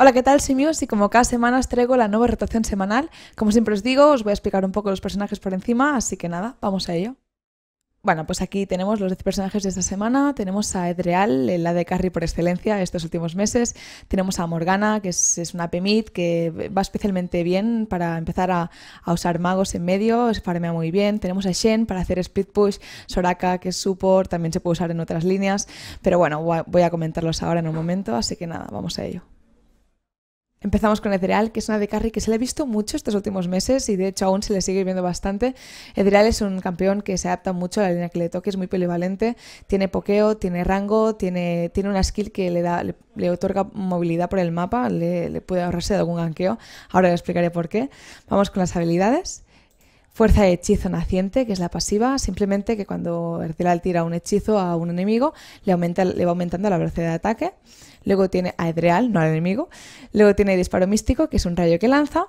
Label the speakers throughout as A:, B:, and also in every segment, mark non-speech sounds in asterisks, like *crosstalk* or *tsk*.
A: Hola, ¿qué tal, Simios? Y como cada semana os traigo la nueva rotación semanal. Como siempre os digo, os voy a explicar un poco los personajes por encima, así que nada, vamos a ello. Bueno, pues aquí tenemos los 10 personajes de esta semana. Tenemos a Edreal, la de Carrie por excelencia estos últimos meses. Tenemos a Morgana, que es, una Pemid, que va especialmente bien para empezar a, usar magos en medio, se farmea muy bien. Tenemos a Shen para hacer split push, Soraka, que es support, también se puede usar en otras líneas. Pero bueno, voy a comentarlos ahora en un momento, así que nada, vamos a ello. Empezamos con Ethereal, que es una de carry que se le ha visto mucho estos últimos meses y de hecho aún se le sigue viendo bastante. Ethereal es un campeón que se adapta mucho a la línea que le toque, es muy polivalente, tiene pokeo, tiene rango, tiene, tiene una skill que le, da, le, otorga movilidad por el mapa, le, le puede ahorrarse de algún ganqueo. Ahora le explicaré por qué. Vamos con las habilidades. Fuerza de hechizo naciente, que es la pasiva, simplemente que cuando le tira un hechizo a un enemigo, le, aumenta, le va aumentando la velocidad de ataque. Luego tiene a no al enemigo. Luego tiene disparo místico, que es un rayo que lanza,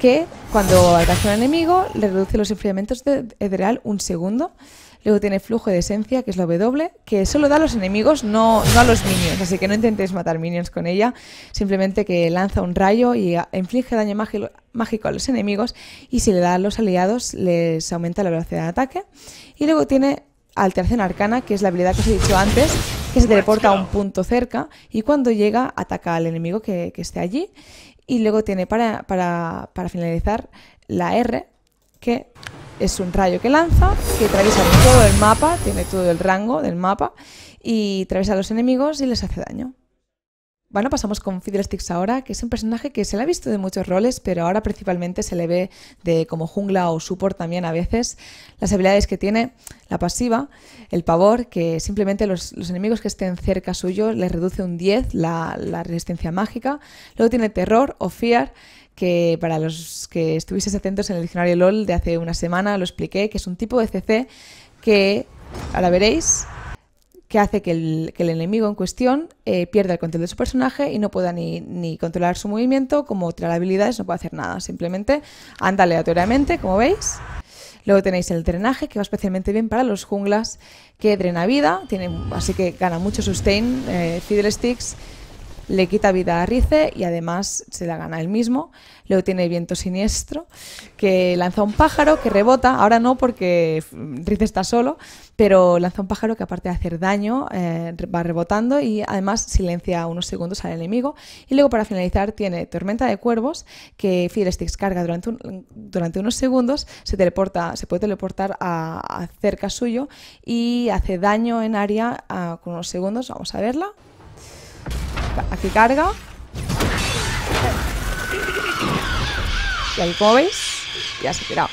A: que cuando ataca a un enemigo, le reduce los enfriamientos de Edreal un segundo. Luego tiene flujo de esencia, que es la W, que solo da a los enemigos, no, no a los minions. Así que no intentéis matar minions con ella. Simplemente que lanza un rayo y ah, inflige daño mágico a los enemigos. Y si le da a los aliados, les aumenta la velocidad de ataque. Y luego tiene alteración arcana, que es la habilidad que os he dicho antes, que se teleporta a un punto cerca y cuando llega ataca al enemigo que, esté allí. Y luego tiene para, para finalizar la R, que es un rayo que lanza, que atraviesa todo el mapa, tiene todo el rango del mapa, y atraviesa a los enemigos y les hace daño. Bueno, pasamos con Fiddlesticks ahora, que es un personaje que se le ha visto de muchos roles, pero ahora principalmente se le ve de como jungla o support también a veces. Las habilidades que tiene, la pasiva, el pavor, que simplemente los, enemigos que estén cerca suyo les reduce un 10 la resistencia mágica. Luego tiene terror o fear, que para los que estuvieseis atentos en el diccionario LOL de hace una semana lo expliqué, que es un tipo de CC que, ahora veréis, que hace que el, enemigo en cuestión eh, pierda el control de su personaje y no pueda ni, controlar su movimiento, como tirar habilidades, no puede hacer nada, simplemente anda aleatoriamente, como veis. Luego tenéis el drenaje, que va especialmente bien para los junglas, que drena vida, así que gana mucho sustain, eh, fiddlesticks, sticks le quita vida a Rice y además se la gana él mismo. Luego tiene Viento Siniestro, que lanza un pájaro que rebota, ahora no porque Rice está solo, pero lanza un pájaro que aparte de hacer daño eh, va rebotando y además silencia unos segundos al enemigo. Y luego para finalizar tiene Tormenta de Cuervos, que Firestix carga durante, durante unos segundos, se, se puede teleportar a, cerca suyo y hace daño en área ah, con unos segundos, vamos a verla. Aquí carga. Y ahí, como veis, ya se ha tirado.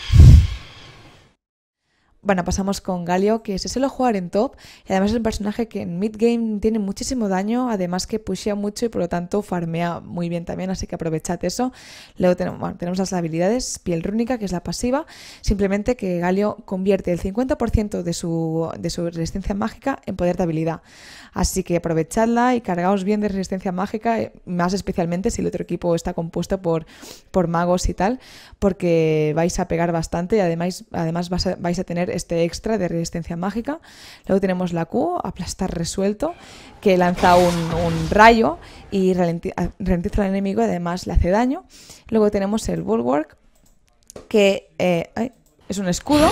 A: Bueno, pasamos con Galio, que se suele jugar en top y además es un personaje que en mid-game tiene muchísimo daño, además que pushea mucho y por lo tanto farmea muy bien también, así que aprovechad eso. Luego tenemos, tenemos las habilidades, piel rúnica, que es la pasiva, simplemente que Galio convierte el 50% de su, de su resistencia mágica en poder de habilidad. Así que aprovechadla y cargaos bien de resistencia mágica, eh, más especialmente si el otro equipo está compuesto por, por magos y tal, porque vais a pegar bastante y además, además vais a tener este extra de resistencia mágica. Luego tenemos la Q, aplastar resuelto, que lanza un, rayo y ah, ralentiza al enemigo, y además le hace daño. Luego tenemos el Bulwark, que eh, es un escudo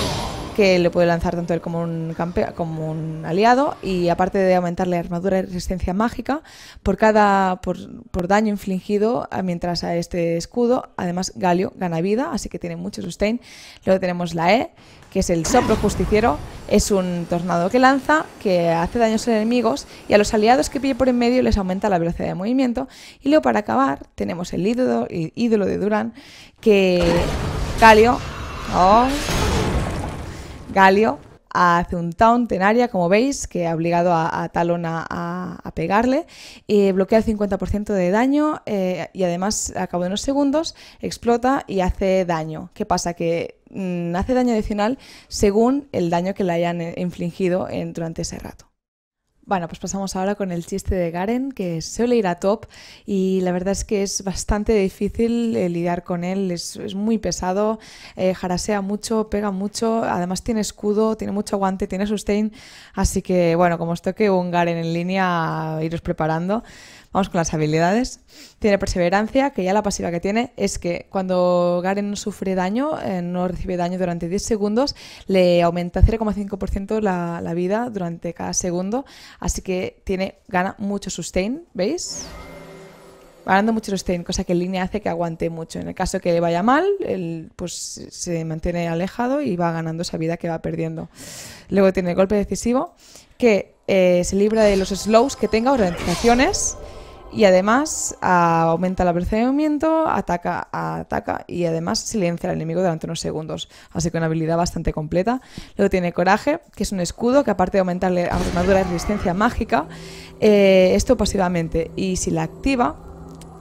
A: que le puede lanzar tanto él como un, aliado y aparte de aumentarle armadura y resistencia mágica, por cada por, daño infligido ah, mientras a este escudo, además Galio gana vida, así que tiene mucho sustain. Luego tenemos la E, que es el soplo justiciero, es un tornado que lanza, que hace daños a enemigos y a los aliados que pille por en medio les aumenta la velocidad de movimiento. Y luego para acabar tenemos el ídolo, ídolo de Durán, que Galio, oh, Galio hace un taunt en área, como veis, que ha obligado a, Talon a, pegarle, y bloquea el 50% de daño eh, y además a cabo de unos segundos explota y hace daño. ¿Qué pasa? Que Mm, hace daño adicional según el daño que le hayan eh, infligido durante ese rato. Bueno, pues pasamos ahora con el chiste de Garen, que suele ir a top y la verdad es que es bastante difícil eh, lidiar con él, es, muy pesado, eh, jarasea mucho, pega mucho, además tiene escudo, tiene mucho aguante, tiene sustain, así que bueno, como os que un Garen en línea, iros preparando. Vamos con las habilidades. Tiene perseverancia, que ya la pasiva que tiene es que cuando Garen sufre daño, eh, no recibe daño durante 10 segundos, le aumenta 0,5% la, vida durante cada segundo. Así que tiene, gana mucho sustain, ¿veis? ganando mucho sustain, cosa que línea hace que aguante mucho. En el caso que le vaya mal, él pues se mantiene alejado y va ganando esa vida que va perdiendo. Luego tiene el golpe decisivo, que eh, se libra de los slows que tenga organizaciones y además ah, aumenta la velocidad de movimiento, ataca ataca y además silencia al enemigo durante unos segundos. Así que una habilidad bastante completa. Luego tiene Coraje, que es un escudo que aparte de aumentarle armadura y resistencia mágica, eh, esto pasivamente. Y si la activa,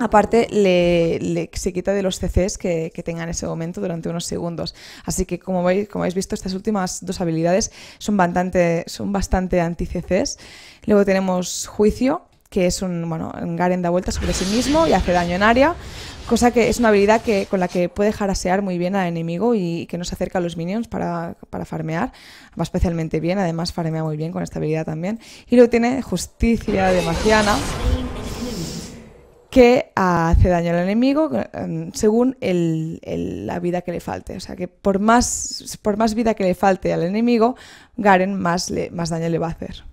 A: Aparte, le, se quita de los CCs que, que, tenga en ese momento durante unos segundos. Así que, como, veis, como habéis visto, estas últimas dos habilidades son bastante, son bastante anti-CCs. Luego tenemos Juicio, que es un, bueno, Garen da vueltas sobre sí mismo y hace daño en área, cosa que es una habilidad que, con la que puede jarasear muy bien al enemigo y, que nos acerca a los minions para, farmear, va especialmente bien, además farmea muy bien con esta habilidad también. Y luego tiene Justicia de Marciana, que hace daño al enemigo eh, según la vida que le falte. O sea que por más, por más vida que le falte al enemigo, Garen más, le, más daño le va a hacer.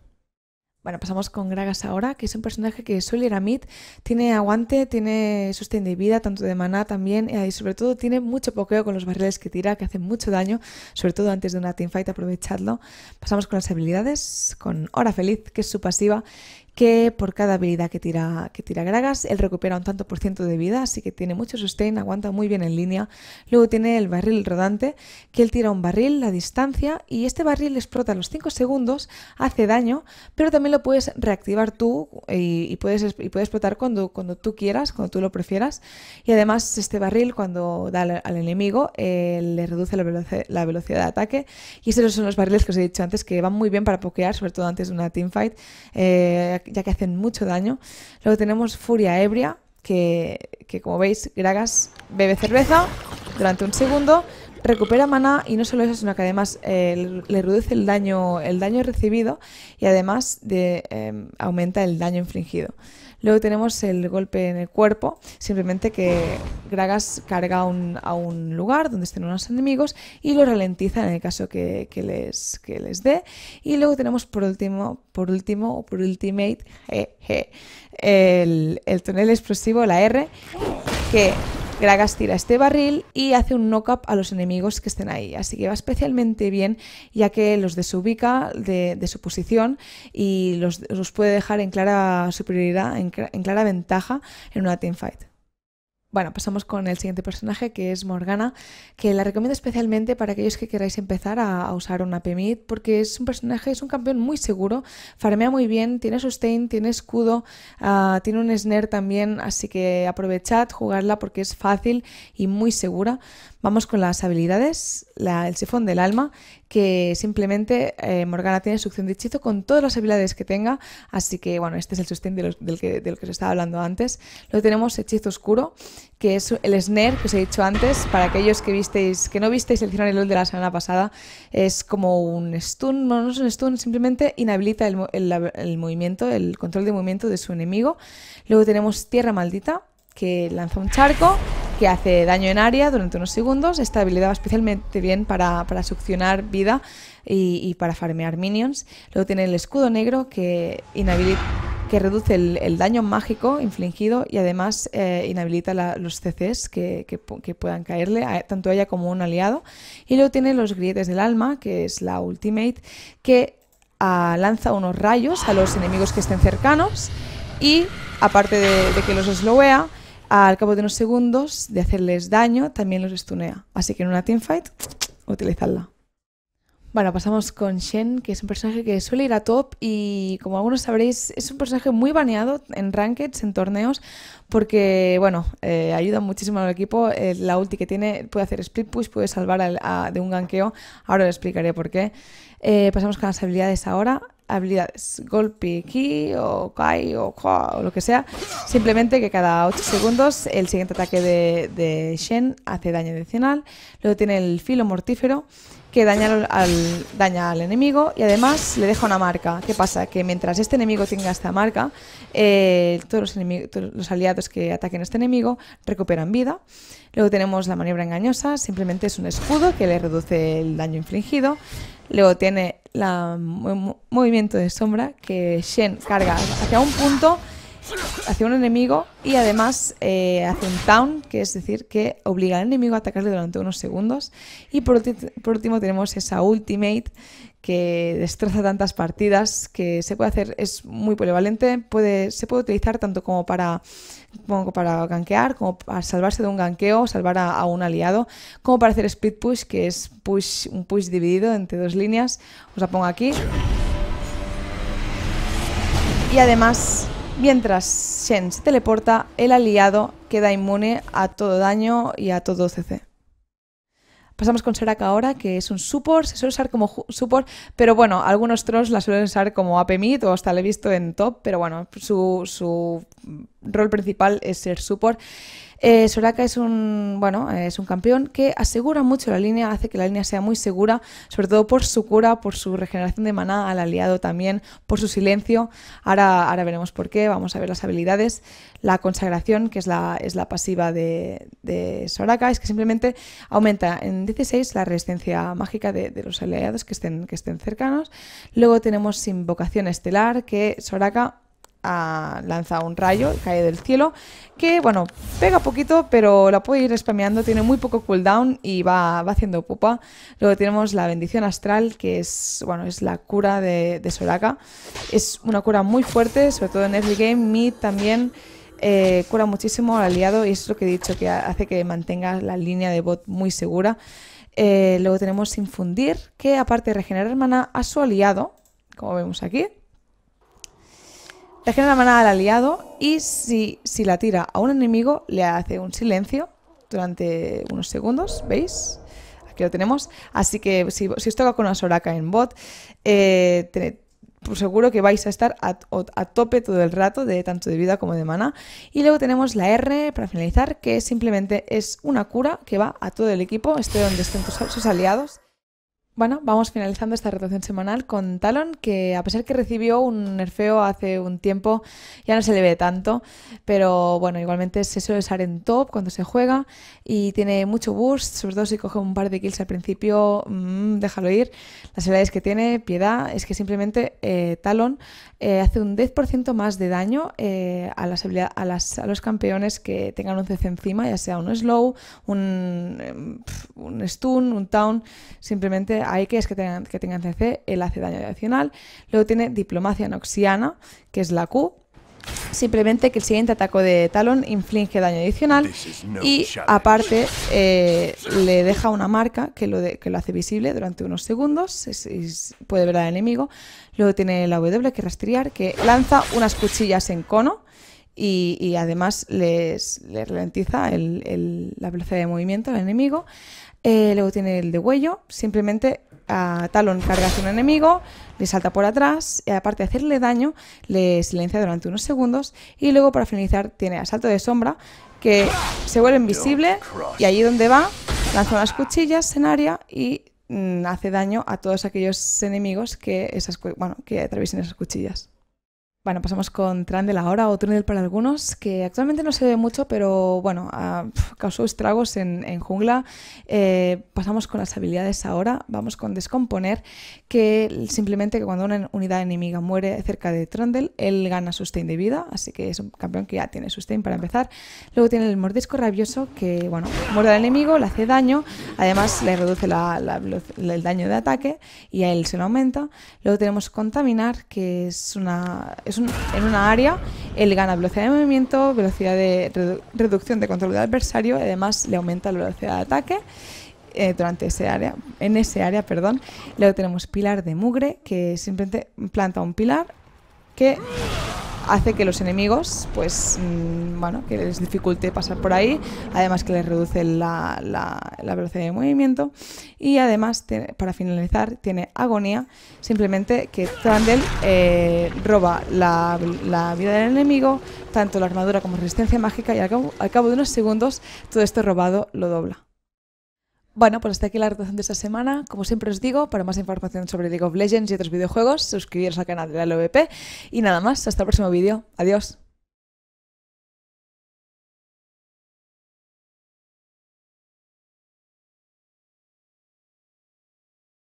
A: Bueno, pasamos con Gragas ahora, que es un personaje que suele ir a mid, tiene aguante, tiene sostén de vida, tanto de maná también, eh, y sobre todo tiene mucho pokeo con los barriles que tira, que hacen mucho daño, sobre todo antes de una teamfight, aprovechadlo. Pasamos con las habilidades, con Hora Feliz, que es su pasiva, que por cada habilidad que tira, que tira Gragas, él recupera un tanto por ciento de vida, así que tiene mucho sustain, aguanta muy bien en línea. Luego tiene el barril rodante, que él tira un barril a distancia y este barril explota a los 5 segundos, hace daño, pero también lo puedes reactivar tú y, puedes, y puedes explotar cuando, cuando tú quieras, cuando tú lo prefieras. Y además este barril cuando da al, enemigo eh, le reduce la, la, velocidad de ataque. Y esos son los barriles que os he dicho antes que van muy bien para pokear, sobre todo antes de una teamfight. Eh, ya que hacen mucho daño. Luego tenemos Furia Ebria, que, como veis, Gragas bebe cerveza durante un segundo, recupera maná y no solo eso, sino que además eh, le reduce el daño, el daño recibido y además eh, aumenta el daño infligido. Luego tenemos el golpe en el cuerpo, simplemente que Gragas carga a un lugar donde estén unos enemigos y lo ralentiza en el caso que, les, que les dé. Y luego tenemos por último, por último o por ultimate, *laughs* el, el tonel explosivo, la R, que Gragas tira este barril y hace un knock-up a los enemigos que estén ahí, así que va especialmente bien ya que los desubica de, su posición y los, los, puede dejar en clara superioridad, en, en clara ventaja en una teamfight. Bueno, pasamos con el siguiente personaje que es Morgana, que la recomiendo especialmente para aquellos que queráis empezar a, usar una PMID, porque es un personaje, es un campeón muy seguro, farmea muy bien, tiene sustain, tiene escudo, ah, tiene un snare también, así que aprovechad, jugarla porque es fácil y muy segura. Vamos con las habilidades, el sifón del alma, que simplemente eh, Morgana tiene succión de hechizo con todas las habilidades que tenga, así que bueno, este es el sostén del, que, os estaba hablando antes. Luego tenemos hechizo oscuro, que es el snare que os he dicho antes, para aquellos que visteis, que no visteis el final de la semana pasada, es como un stun, no, es un stun, simplemente inhabilita el movimiento, el control de movimiento de su enemigo. Luego tenemos tierra maldita, que lanza un charco que hace daño en área durante unos segundos. esta habilidad va especialmente bien para, succionar vida y, para farmear minions. Luego tiene el escudo negro que que reduce el, daño mágico infligido y además eh, inhabilita los CCs que, puedan caerle, tanto a ella como a un aliado. Y luego tiene los grietes del alma, que es la ultimate, que ah, lanza unos rayos a los enemigos que estén cercanos y, aparte de, de que los slowea, al cabo de unos segundos de hacerles daño, también los estunea. Así que en una teamfight, *tsk* utilizadla. Bueno, pasamos con Shen, que es un personaje que suele ir a top y como algunos sabréis, es un personaje muy baneado en rankeds, en torneos, porque, bueno, eh, ayuda muchísimo al equipo. Eh, la ulti que tiene puede hacer split push, puede salvar de un ganqueo. Ahora le explicaré por qué. Eh, pasamos con las habilidades ahora habilidades, golpe ki o kai o o lo que sea. Simplemente que cada 8 segundos el siguiente ataque de, Shen hace daño adicional. Luego tiene el filo mortífero que daña al, daña al enemigo y además le deja una marca. ¿Qué pasa? Que mientras este enemigo tenga esta marca, eh, todos, los todos los aliados que ataquen a este enemigo recuperan vida. Luego tenemos la maniobra engañosa, simplemente es un escudo que le reduce el daño infligido. Luego tiene el movimiento de sombra que Shen carga hacia un punto hacia un enemigo y además eh, hace un taunt, que es decir, que obliga al enemigo a atacarle durante unos segundos. Y por, último tenemos esa ultimate que destroza tantas partidas que se puede hacer, es muy polivalente, puede, se puede utilizar tanto como para, como para gankear, como para salvarse de un ganqueo, salvar a, un aliado, como para hacer speed push, que es un push dividido entre dos líneas, os la pongo aquí. Y además Mientras Shen se teleporta, el aliado queda inmune a todo daño y a todo CC. Pasamos con Seraka ahora, que es un support, se suele usar como support, pero bueno, algunos trolls la suelen usar como AP mid o hasta la he visto en top, pero bueno, su, su rol principal es ser support. Eh, Soraka es un, bueno, eh, es un campeón que asegura mucho la línea, hace que la línea sea muy segura, sobre todo por su cura, por su regeneración de maná al aliado también, por su silencio. Ahora, ahora veremos por qué, vamos a ver las habilidades. La consagración, que es la, es la pasiva de, Soraka, es que simplemente aumenta en 16 la resistencia mágica de, los aliados que estén, que estén cercanos. Luego tenemos Invocación Estelar, que Soraka lanza un rayo, cae del cielo, que bueno, pega poquito, pero la puede ir spameando, tiene muy poco cooldown y va, haciendo pupa. Luego tenemos la bendición astral, que es, bueno, es la cura de, Soraka. Es una cura muy fuerte, sobre todo en early game. me también eh, cura muchísimo al aliado y es lo que he dicho, que hace que mantenga la línea de bot muy segura. Eh, luego tenemos Infundir, que aparte de regenerar hermana a su aliado, como vemos aquí, la genera la manada al aliado y si, la tira a un enemigo le hace un silencio durante unos segundos, ¿veis? Aquí lo tenemos. Así que si, si os toca con una Soraka en bot, eh, seguro que vais a estar a, tope todo el rato de tanto de vida como de mana. Y luego tenemos la R para finalizar, que simplemente es una cura que va a todo el equipo, esté donde estén sus aliados. Bueno, vamos finalizando esta rotación semanal con Talon, que a pesar que recibió un nerfeo hace un tiempo, ya no se le ve tanto, pero bueno, igualmente se suele usar en top cuando se juega y tiene mucho boost, sobre todo si coge un par de kills al principio, mm, déjalo ir. Las habilidades que tiene, piedad, es que simplemente eh, Talon eh, hace un 10% más de daño eh, a, los campeones que tengan un CC encima, ya sea un slow, un, un stun, un town, simplemente hay que es que tengan, que tengan CC, el hace daño adicional. Luego tiene diplomacia noxiana, que es la Q, Simplemente que el siguiente ataque de talón inflige daño adicional y aparte eh, le deja una marca que lo, hace visible durante unos segundos, puede ver al enemigo. Luego tiene la W que rastrear, que lanza unas cuchillas en cono y, además le ralentiza la velocidad de movimiento al enemigo. Eh, luego tiene el de huello, simplemente a Talon carga hacia un enemigo, le salta por atrás, y aparte de hacerle daño, le silencia durante unos segundos y luego para finalizar tiene asalto de sombra, que se vuelve invisible y allí donde va lanza unas cuchillas en área y mm, hace daño a todos aquellos enemigos que, esas, que atraviesen esas cuchillas. Bueno, pasamos con Trundle ahora, o Trundle para algunos, que actualmente no se ve mucho, pero bueno, ah, causó estragos en, jungla. Eh, pasamos con las habilidades ahora, vamos con Descomponer, que simplemente que cuando una unidad enemiga muere cerca de Trundle, él gana sustain de vida, así que es un campeón que ya tiene sustain para empezar. Luego tiene el Mordisco Rabioso, que bueno, muerde al enemigo, le hace daño, además le reduce el daño de ataque y a él se lo aumenta. Luego tenemos Contaminar, que es una en una área, él gana velocidad de movimiento, velocidad de reducción de control del adversario, además le aumenta la velocidad de ataque. Eh, durante ese área, en ese área, perdón. Luego tenemos pilar de mugre, que simplemente planta un pilar que hace que los enemigos, pues, mm, bueno, que les dificulte pasar por ahí, además que les reduce la, velocidad de movimiento y además, para finalizar, tiene agonía, simplemente que Trandel eh, roba la, la, vida del enemigo, tanto la armadura como resistencia mágica y al cabo de unos segundos todo esto robado lo dobla. Bueno, pues hasta aquí la rotación de esta semana. Como siempre os digo, para más información sobre League of Legends y otros videojuegos, suscribiros al canal de la LVP. Y nada más, hasta el próximo vídeo. Adiós.